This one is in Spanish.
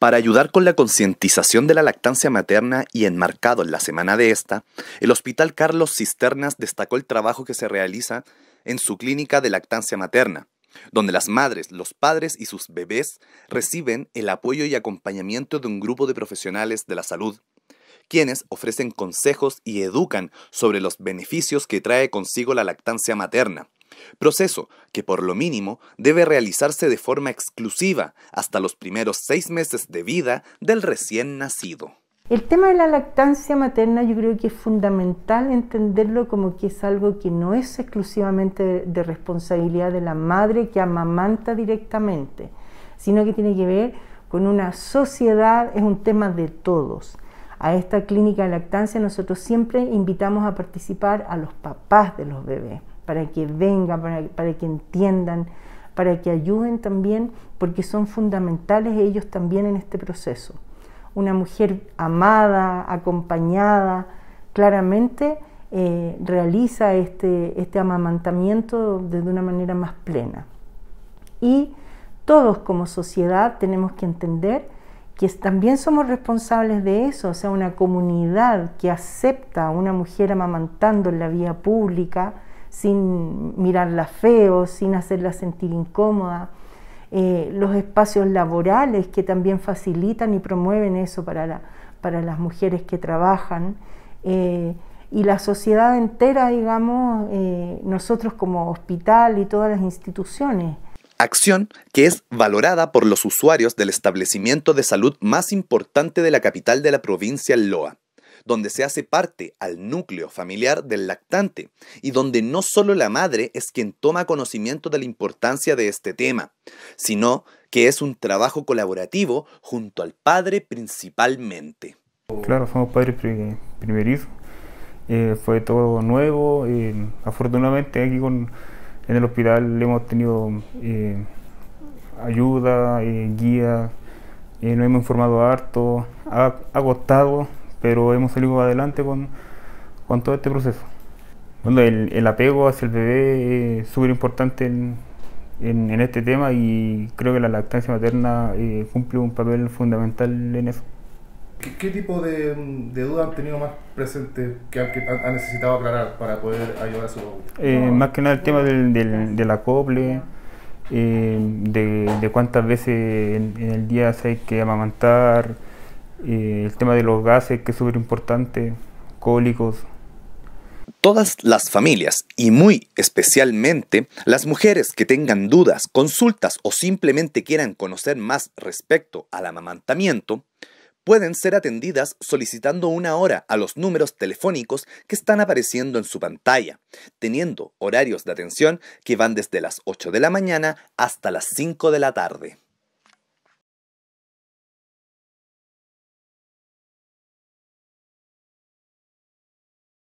Para ayudar con la concientización de la lactancia materna y enmarcado en la semana de esta, el Hospital Carlos Cisternas destacó el trabajo que se realiza en su clínica de lactancia materna, donde las madres, los padres y sus bebés reciben el apoyo y acompañamiento de un grupo de profesionales de la salud, quienes ofrecen consejos y educan sobre los beneficios que trae consigo la lactancia materna Proceso que por lo mínimo debe realizarse de forma exclusiva hasta los primeros seis meses de vida del recién nacido. El tema de la lactancia materna yo creo que es fundamental entenderlo como que es algo que no es exclusivamente de, de responsabilidad de la madre que amamanta directamente, sino que tiene que ver con una sociedad, es un tema de todos. A esta clínica de lactancia nosotros siempre invitamos a participar a los papás de los bebés para que vengan, para, que entiendan, para que ayuden también, porque son fundamentales ellos también en este proceso. Una mujer amada, acompañada, claramente eh, realiza este, este amamantamiento de, una manera más plena. Y todos como sociedad tenemos que entender que también somos responsables de eso, o sea, una comunidad que acepta a una mujer amamantando en la vía pública, sin mirarla feo, sin hacerla sentir incómoda. Eh, los espacios laborales que también facilitan y promueven eso para, las mujeres que trabajan. Eh, y la sociedad entera, digamos, eh, nosotros como hospital y todas las instituciones. Acción que es valorada por los usuarios del establecimiento de salud más importante de la capital de la provincia, Loa donde se hace parte al núcleo familiar del lactante y donde no solo la madre es quien toma conocimiento de la importancia de este tema, sino que es un trabajo colaborativo junto al padre principalmente. Claro, somos padres primerizos, eh, fue todo nuevo, eh, afortunadamente aquí en el hospital hemos tenido eh, ayuda, guía, nos hemos informado harto, ha, ha pero hemos salido adelante con, con todo este proceso. Bueno, el, apego hacia el bebé es súper importante en, este tema y creo que la lactancia materna eh, cumple un papel fundamental en eso. ¿Qué, tipo de, dudas han tenido más presentes que han, necesitado aclarar para poder ayudar a su eh, Más que nada el tema del, del, acople, eh, de, cuántas veces en, en el día se hay que amamantar eh, el tema de los gases, que es súper importante, cólicos. Todas las familias, y muy especialmente las mujeres que tengan dudas, consultas o simplemente quieran conocer más respecto al amamantamiento, pueden ser atendidas solicitando una hora a los números telefónicos que están apareciendo en su pantalla, teniendo horarios de atención que van desde las 8 de la mañana hasta las 5 de la tarde.